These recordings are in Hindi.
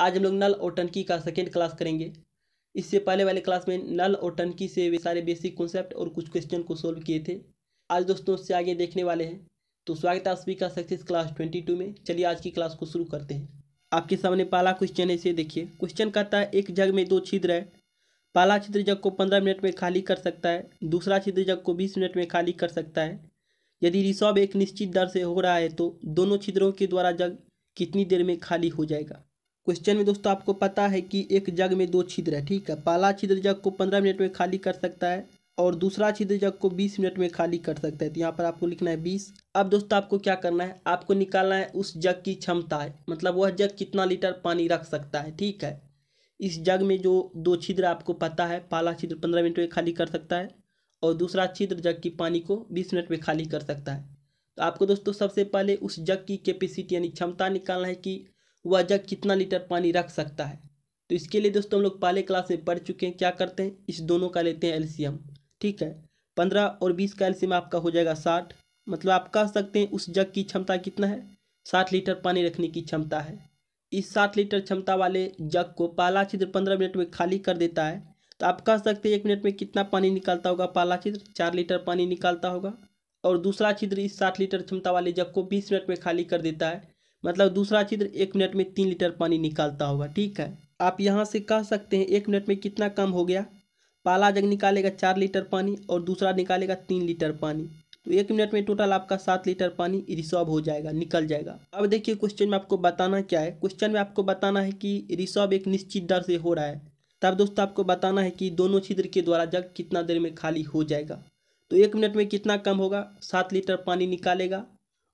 आज हम लोग नल और टनकी का सेकेंड क्लास करेंगे इससे पहले वाले क्लास में नल और टनकी से वे सारे बेसिक कॉन्सेप्ट और कुछ क्वेश्चन को सोल्व किए थे आज दोस्तों उससे आगे देखने वाले हैं तो स्वागत है का सक्सेस क्लास ट्वेंटी टू में चलिए आज की क्लास को शुरू करते हैं आपके सामने पहला क्वेश्चन है इसे देखिए क्वेश्चन कहता है एक जग में दो छिद्र है पहला छिद्र जग को पंद्रह मिनट में खाली कर सकता है दूसरा छिद्र जग को बीस मिनट में खाली कर सकता है यदि रिसॉव एक निश्चित दर से हो रहा है तो दोनों छिद्रों के द्वारा जग कितनी देर में खाली हो जाएगा क्वेश्चन में दोस्तों आपको पता है कि एक जग में दो छिद्र है ठीक है पहला छिद्र जग को पंद्रह मिनट में खाली कर सकता है और दूसरा छिद्र जग को बीस मिनट में खाली कर सकता है तो यहाँ पर आपको लिखना है बीस अब दोस्तों आपको क्या करना है आपको निकालना है उस जग की क्षमता है मतलब वह जग कितना लीटर पानी रख सकता है ठीक है इस जग में जो दो छिद्र आपको पता है पहला छिद्र पंद्रह मिनट में खाली कर सकता है और दूसरा छिद्र जग की पानी को बीस मिनट में खाली कर सकता है तो आपको दोस्तों सबसे पहले उस जग की कैपेसिटी यानी क्षमता निकालना है कि वह जग कितना लीटर पानी रख सकता है तो इसके लिए दोस्तों हम लोग पहले क्लास में पढ़ चुके हैं क्या करते हैं इस दोनों का लेते हैं एल्सियम ठीक है पंद्रह और बीस का एल्सियम आपका हो जाएगा साठ मतलब आप कह सकते हैं उस जग की क्षमता कितना है साठ लीटर पानी रखने की क्षमता है इस साठ लीटर क्षमता वाले जग को पाला छिद्र पंद्रह मिनट में खाली कर देता है तो आप कह सकते हैं एक मिनट में कितना पानी निकालता होगा पाला छिद्र चार लीटर पानी निकालता होगा और दूसरा छिद्र इस साठ लीटर क्षमता वाले जग को बीस मिनट में खाली कर देता है मतलब दूसरा चित्र एक मिनट में तीन लीटर पानी निकालता होगा ठीक है आप यहाँ से कह सकते हैं एक मिनट में कितना कम हो गया पहला जग निकालेगा चार लीटर पानी और दूसरा निकालेगा तीन लीटर पानी तो एक मिनट में टोटल आपका सात लीटर पानी रिसॉल्व हो जाएगा निकल जाएगा अब देखिए क्वेश्चन में आपको बताना क्या है क्वेश्चन में आपको बताना है कि रिसॉल्व एक निश्चित दर से हो रहा है तब दोस्तों आपको बताना है कि दोनों छिद्र के द्वारा जग कितना देर में खाली हो जाएगा तो एक मिनट में कितना कम होगा सात लीटर पानी निकालेगा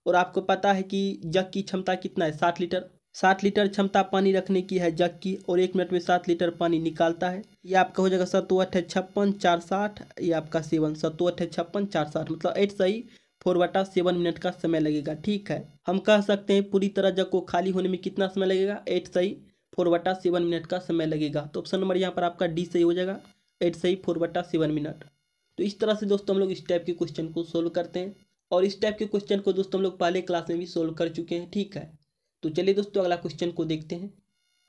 और आपको पता है कि जग की क्षमता कितना है सात लीटर सात लीटर क्षमता पानी रखने की है जग की और एक मिनट में सात लीटर पानी निकालता है ये आपका हो जाएगा सत्तो अठे छप्पन चार साठ ये आपका सेवन सत्तो अठे छप्पन चार साठ मतलब एट सही फोर वटा सेवन मिनट का समय लगेगा ठीक है हम कह सकते हैं पूरी तरह जग को खाली होने में कितना समय लगेगा एट सही फोर वटा सेवन मिनट का समय लगेगा तो ऑप्शन नंबर यहाँ पर आपका डी सही हो जाएगा एट सही फोर बटा सेवन मिनट तो इस तरह से दोस्तों हम लोग इस टाइप के क्वेश्चन को सोल्व करते हैं और इस टाइप के क्वेश्चन को दोस्तों हम लोग पहले क्लास में भी सोल्व कर चुके हैं ठीक है तो चलिए दोस्तों अगला क्वेश्चन को देखते हैं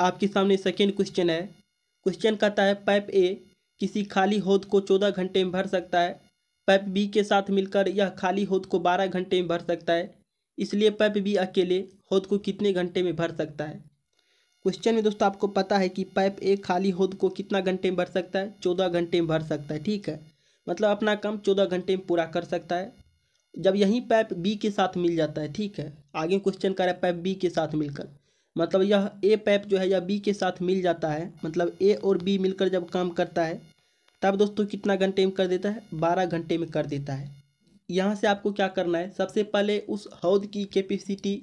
आपके सामने सेकेंड क्वेश्चन है क्वेश्चन कहता है पाइप ए किसी खाली होद को चौदह घंटे में भर सकता है पाइप बी के साथ मिलकर यह खाली होद को बारह घंटे में भर सकता है इसलिए पाइप बी अकेले होद को कितने घंटे में भर सकता है क्वेश्चन में दोस्तों आपको पता है कि पाइप ए खाली होद को कितना घंटे में भर सकता है चौदह घंटे में भर सकता है ठीक है मतलब अपना काम चौदह घंटे में पूरा कर सकता है जब यही पैप बी के साथ मिल जाता है ठीक है आगे क्वेश्चन कर रहा है पैप बी के साथ मिलकर मतलब यह ए पैप जो है यह बी के साथ मिल जाता है मतलब ए और बी मिलकर जब काम करता है तब दोस्तों कितना घंटे में कर देता है बारह घंटे में कर देता है यहाँ से आपको क्या करना है सबसे पहले उस हौद की कैपेसिटी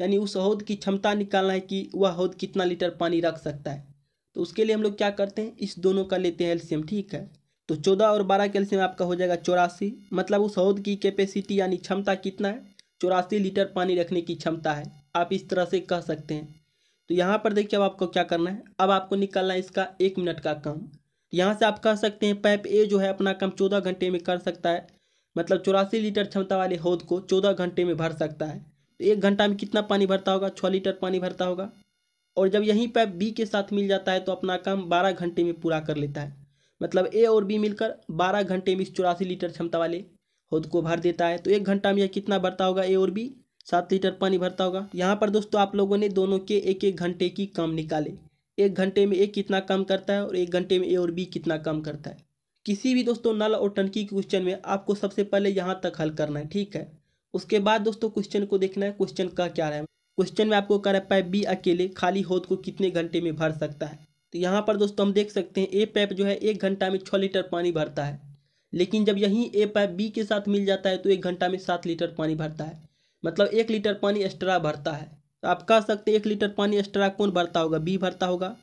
यानी उस हौद की क्षमता निकालना है कि वह हौद कितना लीटर पानी रख सकता है तो उसके लिए हम लोग क्या करते हैं इस दोनों का लेते हैं एल्शियम ठीक है तो चौदह और बारह कैल्शियम आपका हो जाएगा चौरासी मतलब उस हौद की कैपेसिटी यानी क्षमता कितना है चौरासी लीटर पानी रखने की क्षमता है आप इस तरह से कह सकते हैं तो यहाँ पर देखिए अब आपको क्या करना है अब आपको निकालना है इसका एक मिनट का काम यहाँ से आप कह सकते हैं पैप ए जो है अपना काम चौदह घंटे में कर सकता है मतलब चौरासी लीटर क्षमता वाले हौद को चौदह घंटे में भर सकता है तो एक घंटा में कितना पानी भरता होगा छः लीटर पानी भरता होगा और जब यहीं पैप बी के साथ मिल जाता है तो अपना काम बारह घंटे में पूरा कर लेता है मतलब ए और बी मिलकर बारह घंटे में इस चौरासी लीटर क्षमता वाले खुद को भर देता है तो एक घंटा में यह कितना भरता होगा ए और बी सात लीटर पानी भरता होगा यहाँ पर दोस्तों आप लोगों ने दोनों के एक एक घंटे की काम निकाले एक घंटे में ए कितना कम करता है और एक घंटे में ए और बी कितना कम करता है किसी भी दोस्तों नल और टंकी के क्वेश्चन में आपको सबसे पहले यहाँ तक हल करना है ठीक है उसके बाद दोस्तों क्वेश्चन को देखना है क्वेश्चन का क्या रहा है क्वेश्चन में आपको कह रहा है बी अकेले खाली होद को कितने घंटे में भर सकता है तो यहाँ पर दोस्तों हम देख सकते हैं ए पैप जो है एक घंटा में छः लीटर पानी भरता है लेकिन जब यही ए पैप बी के साथ मिल जाता है तो एक घंटा में सात लीटर पानी भरता है मतलब एक लीटर पानी एक्स्ट्रा भरता है तो आप कह सकते हैं एक लीटर पानी एक्स्ट्रा कौन भरता होगा बी भरता होगा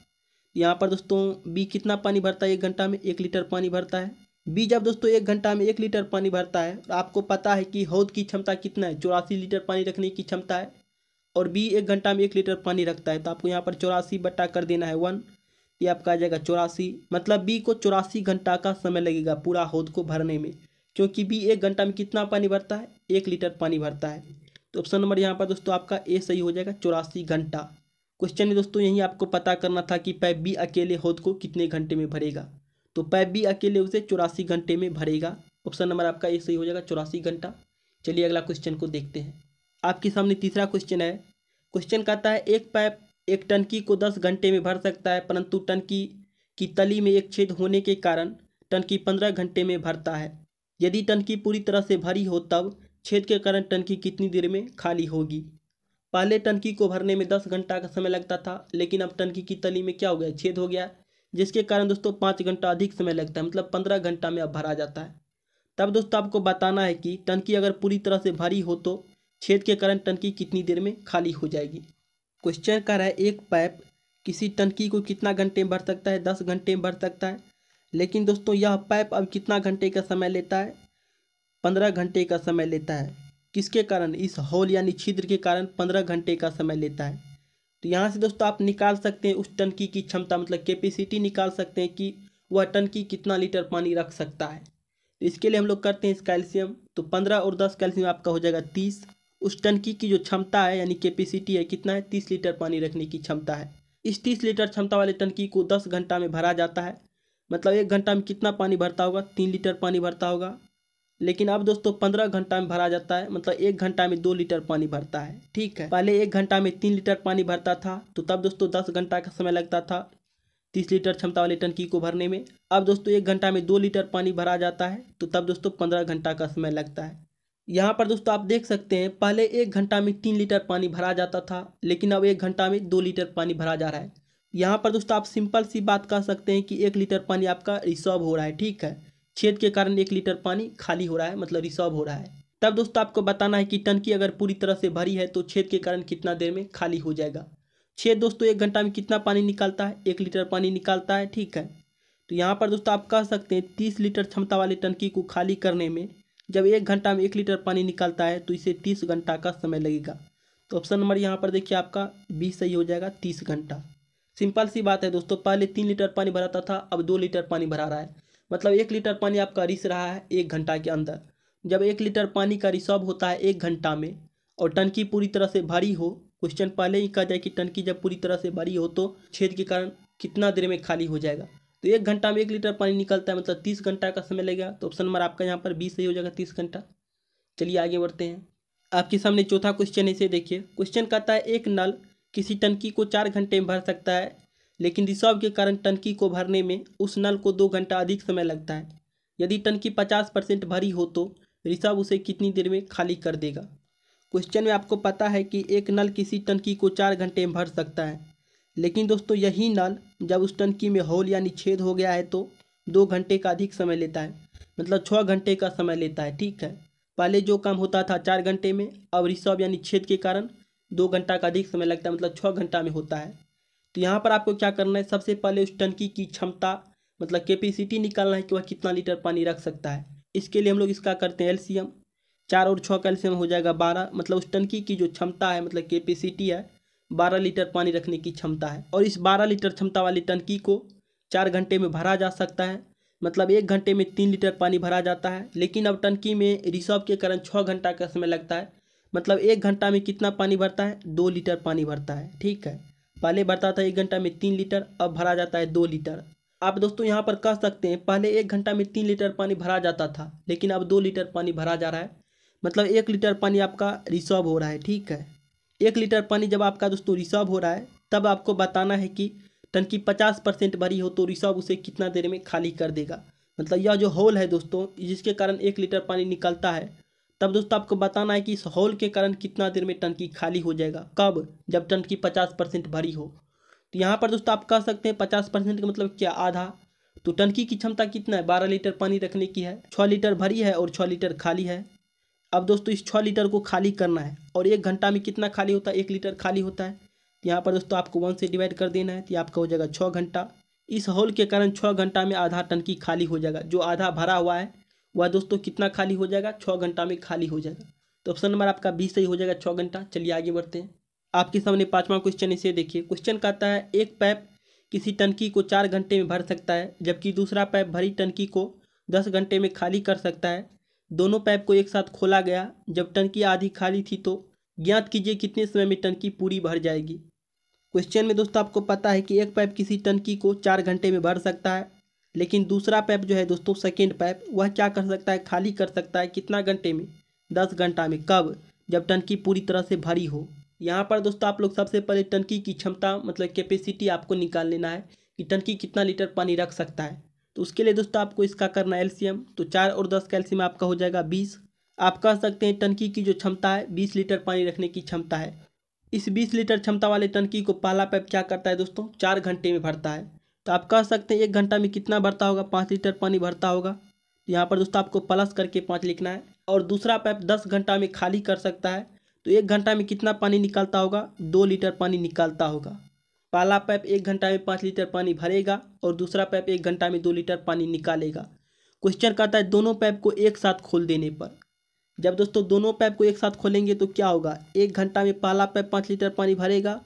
यहाँ पर दोस्तों बी कितना पानी भरता है एक घंटा में एक लीटर पानी भरता है बी जब दोस्तों एक घंटा में एक लीटर पानी भरता है और तो आपको पता है कि हौद की क्षमता कितना है चौरासी लीटर पानी रखने की क्षमता है और बी एक घंटा में एक लीटर पानी रखता है तो आपको यहाँ पर चौरासी बट्टा कर देना है वन ये आपका आ जाएगा चौरासी मतलब बी को चौरासी घंटा का समय लगेगा पूरा हौद को भरने में क्योंकि बी एक घंटा में कितना पानी भरता है एक लीटर पानी भरता है तो ऑप्शन नंबर यहाँ पर दोस्तों आपका ए सही हो जाएगा चौरासी घंटा क्वेश्चन है दोस्तों यही आपको पता करना था कि पैप बी अकेले हौद को कितने घंटे में भरेगा तो पैप बी अकेले उसे चौरासी घंटे में भरेगा ऑप्शन नंबर आपका ए सही हो जाएगा चौरासी घंटा चलिए अगला क्वेश्चन को देखते हैं आपके सामने तीसरा क्वेश्चन है क्वेश्चन कहता है एक पैप एक टंकी को दस घंटे में भर सकता है परंतु टंकी की तली में एक छेद होने के कारण टंकी पंद्रह घंटे में भरता है यदि टंकी पूरी तरह से भरी हो तब छेद के कारण टंकी कितनी देर में खाली होगी पहले टंकी को भरने में दस घंटा का समय लगता था लेकिन अब टंकी की तली में क्या हो गया छेद हो गया जिसके कारण दोस्तों पाँच घंटा अधिक समय लगता है मतलब पंद्रह घंटा में अब भरा जाता है तब दोस्तों आपको बताना है कि टंकी अगर पूरी तरह से भरी हो तो छेद के कारण टंकी कितनी देर में खाली हो जाएगी क्वेश्चन कह रहा है एक पाइप किसी टंकी को कितना घंटे में भर सकता है दस घंटे में भर सकता है लेकिन दोस्तों यह पाइप अब कितना घंटे का समय लेता है पंद्रह घंटे का समय लेता है किसके कारण इस होल यानी छिद्र के कारण पंद्रह घंटे का समय लेता है तो यहाँ से दोस्तों आप निकाल सकते हैं उस टंकी की क्षमता मतलब कैपेसिटी निकाल सकते हैं कि वह टंकी कितना लीटर पानी रख सकता है तो इसके लिए हम लोग करते हैं इस कैल्शियम तो पंद्रह और दस कैल्शियम आपका हो जाएगा तीस उस टंकी की जो क्षमता है यानी कैपेसिटी है कितना है तीस लीटर पानी रखने की क्षमता है इस तीस लीटर क्षमता वाले टंकी को दस घंटा में भरा जाता है मतलब एक घंटा में कितना पानी भरता होगा तीन लीटर पानी भरता होगा लेकिन अब दोस्तों पंद्रह घंटा में भरा जाता है मतलब एक घंटा में दो लीटर पानी भरता है ठीक है पहले एक घंटा में तीन लीटर पानी भरता था तो तब दोस्तों दस घंटा का समय लगता था तीस लीटर क्षमता वाली टंकी को भरने में अब दोस्तों एक घंटा में दो लीटर पानी भरा जाता है तो तब दोस्तों पंद्रह घंटा का समय लगता है यहाँ पर दोस्तों आप देख सकते हैं पहले एक घंटा में तीन लीटर पानी भरा जाता था लेकिन अब एक घंटा में दो लीटर पानी भरा जा रहा है यहाँ पर दोस्तों आप सिंपल सी बात कह सकते हैं कि एक लीटर पानी आपका रिसर्व हो रहा है ठीक है छेद के कारण एक लीटर पानी खाली हो रहा है मतलब रिसर्व हो रहा है तब दोस्तों आपको बताना है कि टंकी अगर पूरी तरह से भरी है तो छेद के कारण कितना देर में खाली हो जाएगा छेद दोस्तों एक घंटा में कितना पानी निकालता है एक लीटर पानी निकालता है ठीक है तो यहाँ पर दोस्तों आप कह सकते हैं तीस लीटर क्षमता वाली टंकी को खाली करने में जब एक घंटा में एक लीटर पानी निकलता है तो इसे तीस घंटा का समय लगेगा तो ऑप्शन नंबर यहाँ पर देखिए आपका बी सही हो जाएगा तीस घंटा सिंपल सी बात है दोस्तों पहले तीन लीटर पानी भराता था अब दो लीटर पानी भरा रहा है मतलब एक लीटर पानी आपका रिस रहा है एक घंटा के अंदर जब एक लीटर पानी का रिसर्व होता है एक घंटा में और टंकी पूरी तरह से भरी हो क्वेश्चन पहले ही कहा जाए कि टंकी जब पूरी तरह से भरी हो तो छेद के कारण कितना देर में खाली हो जाएगा तो एक घंटा में एक लीटर पानी निकलता है मतलब तीस घंटा का समय लगेगा तो ऑप्शन नंबर आपका यहाँ पर बीस सही हो जाएगा तीस घंटा चलिए आगे बढ़ते हैं आपके सामने चौथा क्वेश्चन है इसे देखिए क्वेश्चन कहता है एक नल किसी टंकी को चार घंटे में भर सकता है लेकिन रिसर्व के कारण टंकी को भरने में उस नल को दो घंटा अधिक समय लगता है यदि टंकी पचास परसेंट भरी हो तो रिसर्व उसे कितनी देर में खाली कर देगा क्वेश्चन में आपको पता है कि एक नल किसी टंकी को चार घंटे में भर सकता है लेकिन दोस्तों यही नल जब उस टंकी में होल यानी छेद हो गया है तो दो घंटे का अधिक समय लेता है मतलब छः घंटे का समय लेता है ठीक है पहले जो काम होता था चार घंटे में अब रिसर्व यानी छेद के कारण दो घंटा का अधिक समय लगता है मतलब छः घंटा में होता है तो यहाँ पर आपको क्या करना है सबसे पहले उस टंकी की क्षमता मतलब कैपेसिटी निकालना है कि वह कितना लीटर पानी रख सकता है इसके लिए हम लोग इसका करते हैं एलसीएम चार और छः का एलसीएम हो जाएगा बारह मतलब उस टंकी की जो क्षमता है मतलब कैपेसिटी है 12 लीटर पानी रखने की क्षमता है और इस 12 लीटर क्षमता वाली टंकी को चार घंटे में भरा जा सकता है मतलब एक घंटे में तीन लीटर पानी भरा जाता है लेकिन अब टंकी में रिसर्व के कारण छः घंटा का समय लगता है मतलब एक घंटा में कितना पानी भरता है दो लीटर पानी भरता है ठीक है पहले भरता था एक घंटा में तीन लीटर अब भरा जाता है दो लीटर आप दोस्तों यहाँ पर कह सकते हैं पहले एक घंटा में तीन लीटर पानी भरा जाता था लेकिन अब दो लीटर पानी भरा जा रहा है मतलब एक लीटर पानी आपका रिसर्व हो रहा है ठीक है एक लीटर पानी जब आपका दोस्तों रिसर्व हो रहा है तब आपको बताना है कि टंकी पचास परसेंट भरी हो तो रिसर्व उसे कितना देर में खाली कर देगा मतलब यह जो होल है दोस्तों जिसके कारण एक लीटर पानी निकलता है तब दोस्तों आपको बताना है कि इस होल के कारण कितना देर में टंकी खाली हो जाएगा कब जब टंकी पचास परसेंट भरी हो तो यहाँ पर दोस्तों आप कह सकते हैं पचास परसेंट का मतलब क्या आधा तो टंकी की क्षमता कितना है बारह लीटर पानी रखने की है छः लीटर भरी है और छः लीटर खाली है अब दोस्तों इस छः लीटर को खाली करना है और एक घंटा में कितना खाली होता है एक लीटर खाली होता है तो यहाँ पर दोस्तों आपको वन से डिवाइड कर देना है तो आपका हो जाएगा छः घंटा इस हॉल के कारण छः घंटा में आधा टंकी खाली हो जाएगा जो आधा भरा हुआ है वह दोस्तों कितना खाली हो जाएगा छः घंटा में खाली हो जाएगा तो ऑप्शन नंबर आपका बीस सही हो जाएगा छः घंटा चलिए आगे बढ़ते हैं आपके सामने पाँचवा क्वेश्चन इसे देखिए क्वेश्चन कहता है एक पैप किसी टंकी को चार घंटे में भर सकता है जबकि दूसरा पैप भरी टंकी को दस घंटे में खाली कर सकता है दोनों पाइप को एक साथ खोला गया जब टंकी आधी खाली थी तो ज्ञात कीजिए कितने समय में टंकी पूरी भर जाएगी क्वेश्चन में दोस्तों आपको पता है कि एक पाइप किसी टंकी को चार घंटे में भर सकता है लेकिन दूसरा पाइप जो है दोस्तों सेकेंड पाइप वह क्या कर सकता है खाली कर सकता है कितना घंटे में दस घंटा में कब जब टंकी पूरी तरह से भरी हो यहाँ पर दोस्तों आप लोग सबसे पहले टंकी की क्षमता मतलब कैपेसिटी आपको निकाल लेना है कि टंकी कितना लीटर पानी रख सकता है तो उसके लिए दोस्तों आपको इसका करना है एल्शियम तो चार और दस का एलसीएम आपका हो जाएगा बीस आप कह सकते हैं टंकी की जो क्षमता है बीस लीटर पानी रखने की क्षमता है इस बीस लीटर क्षमता वाले टंकी को पहला पाइप क्या करता है दोस्तों चार घंटे में भरता है तो आप कह सकते हैं एक घंटा में कितना भरता होगा पाँच लीटर पानी भरता होगा तो यहाँ पर दोस्तों आपको प्लस करके पाँच लिखना है और दूसरा पाइप दस घंटा में खाली कर सकता है तो एक घंटा में कितना पानी निकालता होगा दो लीटर पानी निकालता होगा पहला पैप एक घंटा में पाँच लीटर पानी भरेगा और दूसरा पैप एक घंटा में दो लीटर पानी निकालेगा क्वेश्चन कहता है दोनों पैप को एक साथ खोल देने पर जब दोस्तों दोनों पैप को एक साथ खोलेंगे तो क्या होगा एक घंटा में पहला पैप पाँच लीटर पानी भरेगा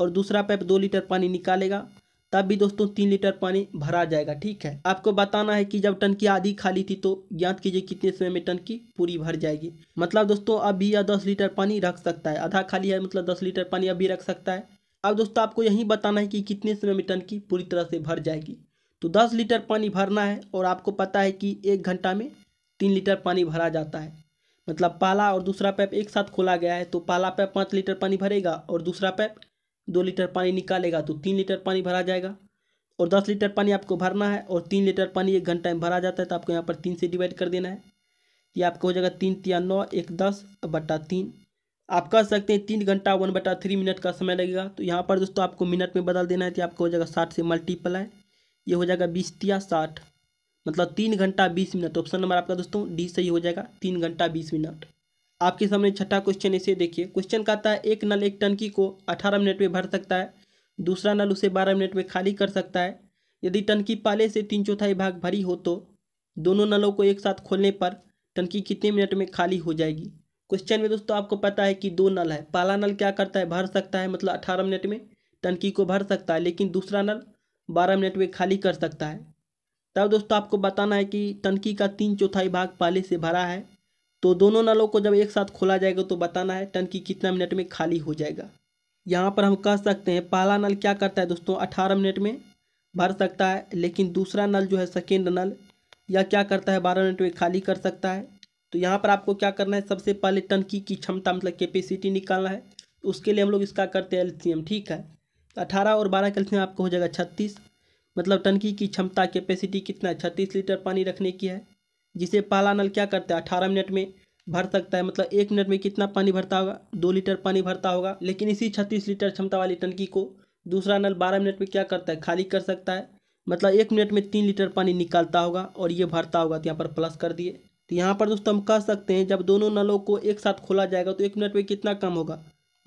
और दूसरा पैप दो लीटर पानी निकालेगा तब भी दोस्तों तीन लीटर पानी भरा जाएगा ठीक है आपको बताना है कि जब टंकी आधी खाली थी तो ज्ञात कीजिए कितने समय में टंकी पूरी भर जाएगी मतलब दोस्तों अब भी यह दस लीटर पानी रख सकता है आधा खाली है मतलब दस लीटर पानी अभी रख सकता है अब दोस्तों आपको यही बताना है कि कितने समय में टंकी पूरी तरह से भर जाएगी तो दस लीटर पानी भरना है और आपको पता है कि एक घंटा में तीन लीटर पानी भरा जाता है मतलब पहला और दूसरा पैप एक साथ खोला गया है तो पहला पैप पाँच लीटर पानी भरेगा और दूसरा पैप दो लीटर पानी निकालेगा तो तीन लीटर पानी भरा जाएगा और दस लीटर पानी आपको भरना है और तीन लीटर पानी एक घंटा में भरा जाता है तो आपको यहाँ पर तीन से डिवाइड कर देना है ये आपको हो जाएगा तीन तिया नौ एक दस बट्टा तीन आप कह सकते हैं तीन घंटा वन बटा थ्री मिनट का समय लगेगा तो यहाँ पर दोस्तों आपको मिनट में बदल देना है तो आपको हो जाएगा साठ से मल्टीप्लाई ये हो जाएगा बीस तिया साठ मतलब तीन घंटा बीस मिनट ऑप्शन नंबर आपका दोस्तों डी सही हो जाएगा तीन घंटा बीस मिनट आपके सामने छठा क्वेश्चन इसे देखिए क्वेश्चन कहता है एक नल एक टंकी को अठारह मिनट में भर सकता है दूसरा नल उसे बारह मिनट में खाली कर सकता है यदि टंकी पहले से तीन चौथाई भाग भरी हो तो दोनों नलों को एक साथ खोलने पर टंकी कितने मिनट में खाली हो जाएगी क्वेश्चन में दोस्तों आपको पता है कि दो नल है पहला नल क्या करता है भर सकता है मतलब अठारह मिनट में टंकी को भर सकता है लेकिन दूसरा नल बारह मिनट में खाली कर सकता है तब दोस्तों आपको बताना है कि टंकी का तीन चौथाई भाग पहले से भरा है तो दोनों नलों को जब एक साथ खोला जाएगा तो बताना है टंकी कितना मिनट में खाली हो जाएगा यहाँ पर हम कह सकते हैं पहला नल क्या करता है दोस्तों अठारह मिनट में भर सकता है लेकिन दूसरा नल जो है सेकेंड नल या क्या करता है बारह मिनट में खाली कर सकता है तो यहाँ पर आपको क्या करना है सबसे पहले टंकी की क्षमता मतलब कैपेसिटी निकालना है तो उसके लिए हम लोग इसका करते हैं एल्शियम ठीक है तो अठारह और बारह का आपको हो जाएगा छत्तीस मतलब टंकी की क्षमता कैपेसिटी कितना है छत्तीस लीटर पानी रखने की है जिसे पहला नल क्या करता है अठारह मिनट में भर सकता है मतलब एक मिनट में कितना पानी भरता होगा दो लीटर पानी भरता होगा लेकिन इसी छत्तीस लीटर क्षमता वाली टंकी को दूसरा नल बारह मिनट में क्या करता है खाली कर सकता है मतलब एक मिनट में तीन लीटर पानी निकालता होगा और ये भरता होगा तो यहाँ पर प्लस कर दिए तो यहाँ पर दोस्तों हम कह सकते हैं जब दोनों नलों को एक साथ खोला जाएगा तो एक मिनट में कितना कम होगा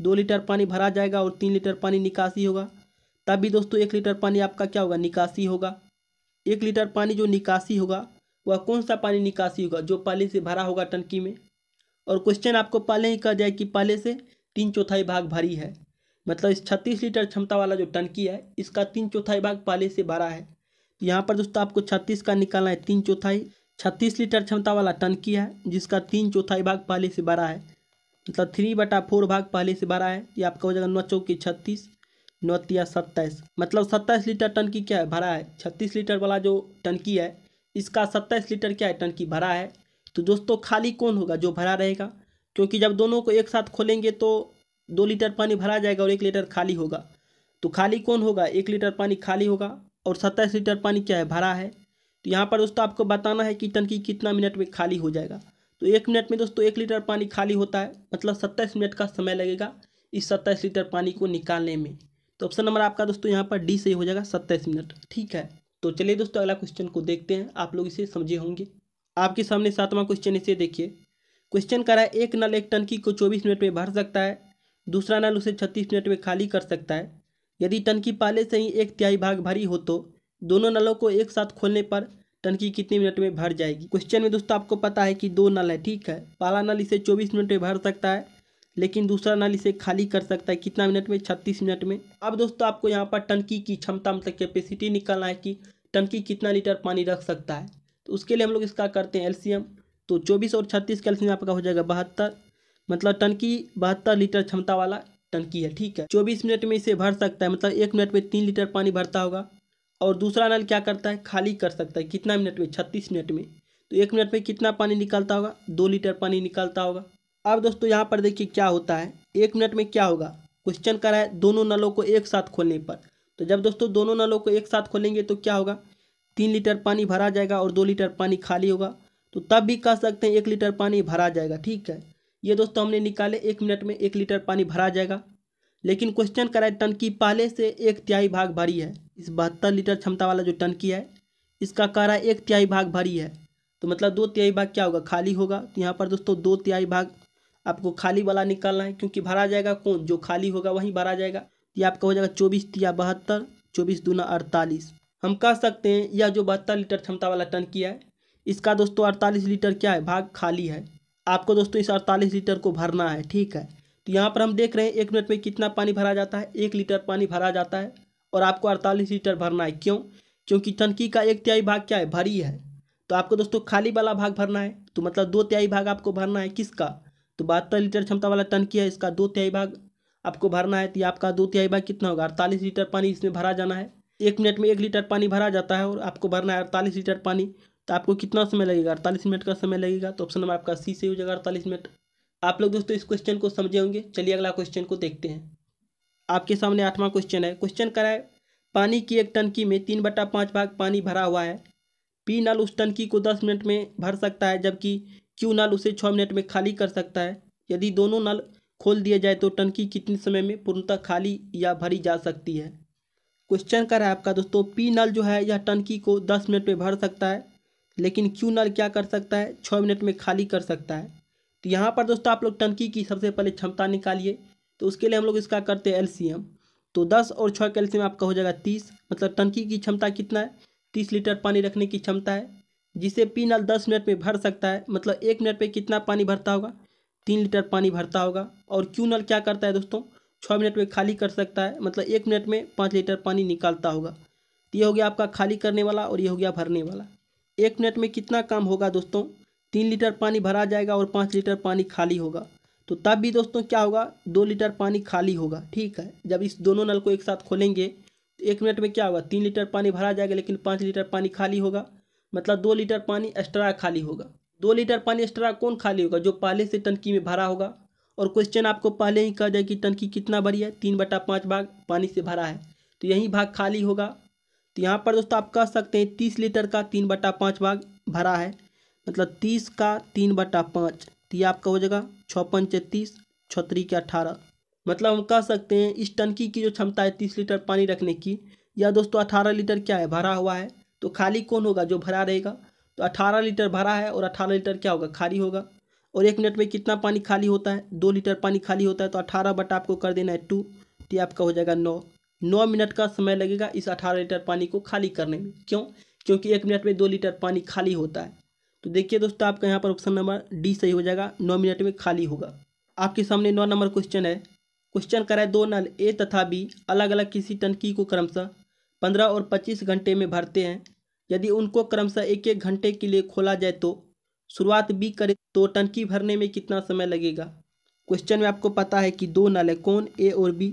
दो लीटर पानी भरा जाएगा और तीन लीटर पानी निकासी होगा तब भी दोस्तों एक लीटर पानी आपका क्या होगा निकासी होगा एक लीटर पानी जो निकासी होगा वह कौन सा पानी निकासी होगा जो पहले से भरा होगा टंकी में और क्वेश्चन आपको पहले ही कह जाए कि पहले से तीन चौथाई भाग भरी है मतलब इस छत्तीस लीटर क्षमता वाला जो टंकी है इसका तीन चौथाई भाग पहले से भरा है तो यहाँ पर दोस्तों आपको छत्तीस का निकालना है तीन चौथाई छत्तीस लीटर क्षमता वाला टंकी है जिसका तीन चौथाई भाग पहले से बड़ा है मतलब थ्री बटा फोर भाग पहले से बड़ा है ये आपका हो जाएगा नौ चौकी छत्तीस नौ तिया सत्ताईस मतलब सत्ताईस लीटर टंकी क्या है भरा है छत्तीस लीटर वाला जो टंकी है इसका सत्ताईस लीटर क्या है टंकी भरा है तो दोस्तों खाली कौन होगा जो भरा रहेगा क्योंकि जब दोनों को एक साथ खोलेंगे तो दो लीटर पानी भरा जाएगा और एक लीटर खाली होगा तो खाली कौन होगा एक लीटर पानी खाली होगा और सत्ताईस लीटर पानी क्या है भरा है तो यहाँ पर दोस्तों आपको बताना है कि टंकी कितना मिनट में खाली हो जाएगा तो एक मिनट में दोस्तों एक लीटर पानी खाली होता है मतलब सत्ताईस मिनट का समय लगेगा इस सत्ताईस लीटर पानी को निकालने में तो ऑप्शन नंबर आपका दोस्तों यहाँ पर डी सही हो जाएगा सत्ताईस मिनट ठीक है तो चलिए दोस्तों अगला क्वेश्चन को देखते हैं आप लोग इसे समझे होंगे आपके सामने सातवां क्वेश्चन इसे देखिए क्वेश्चन रहा है एक नल एक टंकी को चौबीस मिनट में भर सकता है दूसरा नल उसे छत्तीस मिनट में खाली कर सकता है यदि टंकी पहले से ही एक तिहाई भाग भरी हो तो दोनों नलों को एक साथ खोलने पर टंकी कितने मिनट में भर जाएगी क्वेश्चन में दोस्तों आपको पता है कि दो नल है ठीक है पहला नल इसे चौबीस मिनट में भर सकता है लेकिन दूसरा नल इसे खाली कर सकता है कितना मिनट में छत्तीस मिनट में अब दोस्तों आपको यहाँ पर टंकी की क्षमता मतलब कैपेसिटी निकालना है कि टंकी कितना लीटर पानी रख सकता है तो उसके लिए हम लोग इसका करते हैं एलसीएम तो चौबीस और छत्तीस का एलसीएम आपका हो जाएगा बहत्तर मतलब टंकी बहत्तर लीटर क्षमता वाला टंकी है ठीक है चौबीस मिनट में इसे भर सकता है मतलब एक मिनट में तीन लीटर पानी भरता होगा और दूसरा नल क्या करता है खाली कर सकता है कितना मिनट में छत्तीस मिनट में तो एक मिनट में कितना पानी निकलता होगा दो लीटर पानी निकलता होगा अब दोस्तों यहाँ पर देखिए क्या होता है एक मिनट में क्या होगा क्वेश्चन करा है दोनों नलों को एक साथ खोलने पर तो जब दोस्तों दोनों नलों को एक साथ खोलेंगे तो क्या होगा तीन लीटर पानी भरा जाएगा और दो लीटर पानी खाली होगा तो तब भी कह सकते हैं एक लीटर पानी भरा जाएगा ठीक है ये दोस्तों हमने निकाले एक मिनट में एक लीटर पानी भरा जाएगा लेकिन क्वेश्चन करा है टंकी पहले से एक तिहाई भाग भरी है इस बहत्तर लीटर क्षमता वाला जो टंकी है इसका करा एक तिहाई भाग भरी है तो मतलब दो तिहाई भाग क्या होगा खाली होगा तो यहाँ पर दोस्तों दो तिहाई भाग आपको खाली वाला निकालना है क्योंकि भरा जाएगा कौन जो खाली होगा वहीं भरा जाएगा तो ये आपका हो जाएगा चौबीस तिया बहत्तर चौबीस दूना अड़तालीस हम कह सकते हैं यह जो बहत्तर लीटर क्षमता वाला टंकी है इसका दोस्तों अड़तालीस लीटर क्या है भाग खाली है आपको दोस्तों इस अड़तालीस लीटर को भरना है ठीक है तो यहाँ पर हम देख रहे हैं एक मिनट में कितना पानी भरा जाता है एक लीटर पानी भरा जाता है और आपको अड़तालीस लीटर भरना है क्यों क्योंकि टंकी का एक त्याई भाग क्या है भरी है तो आपको दोस्तों खाली वाला भाग भरना है तो मतलब दो त्याई भाग आपको भरना है किसका तो बहत्तर लीटर क्षमता वाला टंकी है इसका दो त्याई भाग आपको भरना है तो आपका दो त्याई भाग कितना होगा अड़तालीस लीटर पानी इसमें भरा जाना है एक मिनट में एक लीटर पानी भरा जाता है और आपको भरना है अड़तालीस लीटर पानी तो आपको कितना समय लगेगा अड़तालीस मिनट का समय लगेगा तो ऑप्शन नंबर आपका सी से हो जाएगा अड़तालीस मिनट आप लोग दोस्तों इस क्वेश्चन को समझे होंगे चलिए अगला क्वेश्चन को देखते हैं आपके सामने आठवां क्वेश्चन है क्वेश्चन कराए पानी की एक टंकी में तीन बटा पाँच भाग पानी भरा हुआ है पी नल उस टंकी को दस मिनट में भर सकता है जबकि क्यू नल उसे छः मिनट में खाली कर सकता है यदि दोनों नल खोल दिए जाए तो टंकी कितने समय में पूर्णतः खाली या भरी जा सकती है क्वेश्चन का है आपका दोस्तों पी नल जो है यह टंकी को दस मिनट में भर सकता है लेकिन क्यू नल क्या कर सकता है छः मिनट में खाली कर सकता है तो यहाँ पर दोस्तों आप लोग टंकी की सबसे पहले क्षमता निकालिए तो उसके लिए हम लोग इसका करते हैं एल तो दस और छः कैल्शियम आपका हो जाएगा तीस मतलब टंकी की क्षमता कितना है तीस लीटर पानी रखने की क्षमता है जिसे पी नल दस मिनट में भर सकता है मतलब एक मिनट पे कितना पानी भरता होगा तीन लीटर पानी भरता होगा और क्यू नल क्या करता है दोस्तों छः मिनट में खाली कर सकता है मतलब एक मिनट में पाँच लीटर पानी निकालता होगा तो ये हो गया आपका खाली करने वाला और ये हो गया भरने वाला एक मिनट में कितना काम होगा दोस्तों तीन लीटर पानी भरा जाएगा और पाँच लीटर पानी खाली होगा तो तब भी दोस्तों क्या होगा दो लीटर पानी खाली होगा ठीक है जब इस दोनों नल को एक साथ खोलेंगे तो एक मिनट में क्या होगा तीन लीटर पानी भरा जाएगा लेकिन पाँच लीटर पानी खाली होगा मतलब दो लीटर पानी एक्स्ट्रा खाली होगा दो लीटर पानी एक्स्ट्रा कौन खाली होगा जो पहले से टंकी में भरा होगा और क्वेश्चन आपको पहले ही कहा जाए कि टंकी कितना भरी है तीन बटा पाँच भाग पानी से भरा है तो यही भाग खाली होगा तो यहाँ पर दोस्तों आप कह सकते हैं तीस लीटर का तीन बटा पाँच भाग भरा है मतलब तीस का तीन बटा पाँच तो ये आपका हो जाएगा छः पंचे तीस छत्री के अठारह मतलब हम कह सकते हैं इस टंकी की जो क्षमता है तीस लीटर पानी रखने की या दोस्तों अठारह लीटर क्या है भरा हुआ है तो खाली कौन होगा जो भरा रहेगा तो अठारह लीटर भरा है और अठारह लीटर क्या होगा खाली होगा और एक मिनट में कितना पानी खाली होता है दो लीटर पानी खाली होता है तो अठारह बटा आपको कर देना है टू तो आपका हो जाएगा नौ नौ मिनट का समय लगेगा इस अठारह लीटर पानी को खाली करने में क्यों क्योंकि एक मिनट में दो लीटर पानी खाली होता है तो देखिए दोस्तों आपका यहाँ पर ऑप्शन नंबर डी सही हो जाएगा नौ मिनट में खाली होगा आपके सामने नौ नंबर क्वेश्चन है क्वेश्चन कराए दो नल ए तथा बी अलग अलग किसी टंकी को क्रमशः पंद्रह और पच्चीस घंटे में भरते हैं यदि उनको क्रमशः एक एक घंटे के लिए खोला जाए तो शुरुआत बी करे तो टंकी भरने में कितना समय लगेगा क्वेश्चन में आपको पता है कि दो नल है कौन ए और बी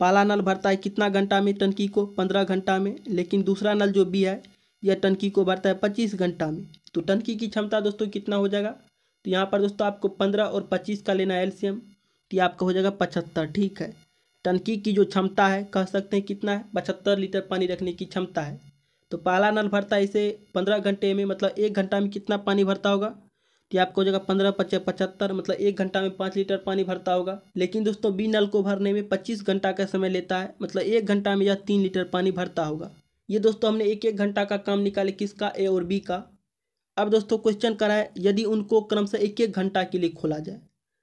पहला नल भरता है कितना घंटा में टंकी को पंद्रह घंटा में लेकिन दूसरा नल जो बी है यह टंकी को भरता है पच्चीस घंटा में तो टंकी की क्षमता दोस्तों कितना हो जाएगा तो यहाँ पर दोस्तों आपको पंद्रह और पच्चीस का लेना है एलसीएम तो ये आपका हो जाएगा पचहत्तर ठीक है टंकी की जो क्षमता है कह सकते हैं कितना है पचहत्तर लीटर पानी रखने की क्षमता है तो पहला नल भरता है इसे पंद्रह घंटे में मतलब एक घंटा में कितना पानी भरता होगा तो आपको हो जाएगा पंद्रह पच्चीस पचहत्तर मतलब एक घंटा में पाँच लीटर पानी भरता होगा लेकिन दोस्तों बी नल को भरने में पच्चीस घंटा का समय लेता है मतलब एक घंटा में यह तीन लीटर पानी भरता होगा ये दोस्तों हमने एक एक घंटा का काम निकाले किसका ए और बी का अब दोस्तों क्वेश्चन कराए यदि उनको क्रम से एक एक घंटा के लिए खोला जाए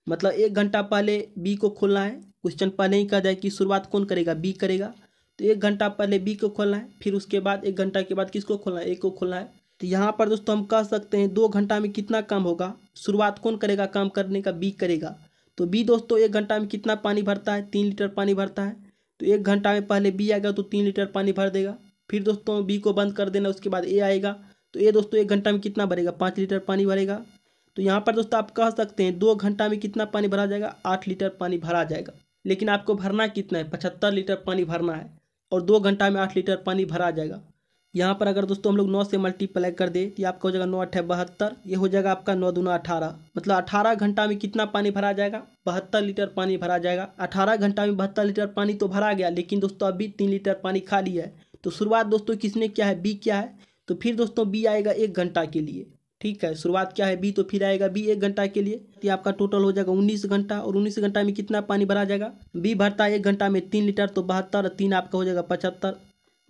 मतलब एक घंटा पहले बी को खोलना है क्वेश्चन पहले ही कहा जाए कि शुरुआत कौन करेगा बी करेगा तो एक घंटा पहले बी को खोलना है फिर उसके बाद एक घंटा के बाद किसको खोलना है ए को खोलना है तो यहाँ पर दोस्तों हम कह सकते हैं दो घंटा में कितना काम होगा शुरुआत कौन करेगा काम करने का बी करेगा तो बी दोस्तों एक घंटा में कितना पानी भरता है तीन लीटर पानी भरता है तो एक घंटा में पहले बी आएगा तो तीन लीटर पानी भर देगा फिर दोस्तों बी को बंद कर देना उसके बाद ए आएगा तो ए दोस्तों एक घंटा में कितना भरेगा पाँच लीटर पानी भरेगा तो यहाँ पर दोस्तों आप कह सकते हैं दो घंटा में कितना पानी भरा जाएगा आठ लीटर पानी भरा जाएगा लेकिन आपको भरना कितना है पचहत्तर लीटर पानी भरना है और दो घंटा में आठ लीटर पानी भरा जाएगा यहाँ पर अगर दोस्तों हम लोग नौ से मल्टीप्लाई कर दे तो आपका हो जाएगा नौ अठे बहत्तर ये हो जाएगा आपका नौ दूना अठारह मतलब अठारह घंटा में कितना पानी भरा जाएगा बहत्तर लीटर पानी भरा जाएगा अठारह घंटा में बहत्तर लीटर पानी तो भरा गया लेकिन दोस्तों अभी तीन लीटर पानी खाली है तो शुरुआत दोस्तों किसने क्या है बी क्या है तो फिर दोस्तों बी आएगा एक घंटा के लिए ठीक है शुरुआत क्या है बी तो फिर आएगा बी एक घंटा के लिए तो आपका टोटल हो जाएगा उन्नीस घंटा और उन्नीस घंटा में कितना पानी भरा जाएगा बी भरता है एक घंटा में तीन लीटर तो बहत्तर तीन आपका हो जाएगा पचहत्तर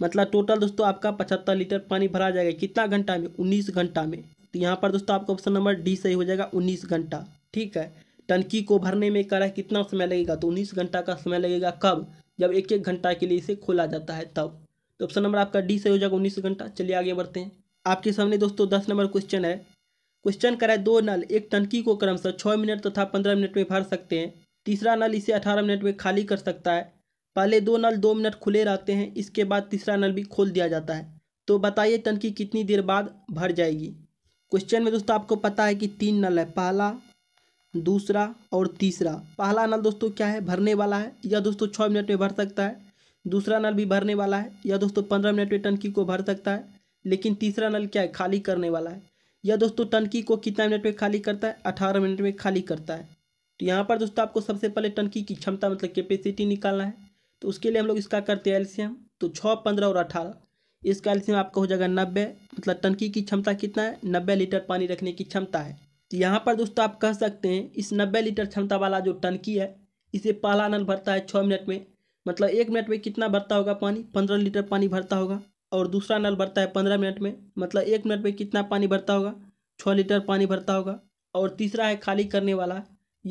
मतलब टोटल दोस्तों आपका पचहत्तर लीटर पानी भरा जाएगा कितना घंटा में उन्नीस घंटा में तो यहाँ पर दोस्तों आपका ऑप्शन नंबर डी सही हो जाएगा उन्नीस घंटा ठीक है टंकी को भरने में कह रहा है कितना समय लगेगा तो उन्नीस घंटा का समय लगेगा कब जब एक एक घंटा के लिए इसे खोला जाता है तब तो ऑप्शन नंबर आपका डी सही हो जाएगा उन्नीस घंटा चलिए आगे बढ़ते हैं आपके सामने दोस्तों दस नंबर क्वेश्चन है क्वेश्चन कराए दो नल एक टंकी को क्रमशः छः मिनट तथा पंद्रह मिनट में भर सकते हैं तीसरा नल इसे अठारह मिनट में खाली कर सकता है पहले दो नल दो मिनट खुले रहते हैं इसके बाद तीसरा नल भी खोल दिया जाता है तो बताइए टंकी कितनी देर बाद भर जाएगी क्वेश्चन में दोस्तों आपको पता है कि तीन नल है पहला दूसरा और तीसरा पहला नल दोस्तों क्या है भरने वाला है यह दोस्तों छः मिनट में भर सकता है दूसरा नल भी भरने वाला है या दोस्तों पंद्रह मिनट में टंकी को भर सकता है लेकिन तीसरा नल क्या है खाली करने वाला है या दोस्तों टंकी को कितना मिनट में खाली करता है अठारह मिनट में खाली करता है तो यहाँ पर दोस्तों आपको सबसे पहले टंकी की क्षमता मतलब कैपेसिटी निकालना है तो उसके लिए हम लोग इसका करते हैं एल्सियम तो छः पंद्रह और अठारह इसका एल्सियम आपका हो जाएगा नब्बे मतलब टंकी की क्षमता कितना है नब्बे लीटर पानी रखने की क्षमता है तो यहाँ पर दोस्तों आप कह सकते हैं इस नब्बे लीटर क्षमता वाला जो टंकी है इसे पहला नल भरता है छः मिनट में मतलब एक मिनट में कितना भरता होगा पानी पंद्रह लीटर पानी भरता होगा और दूसरा नल भरता है पंद्रह मिनट में मतलब एक मिनट में कितना पानी भरता होगा छः लीटर पानी भरता होगा और तीसरा है खाली करने वाला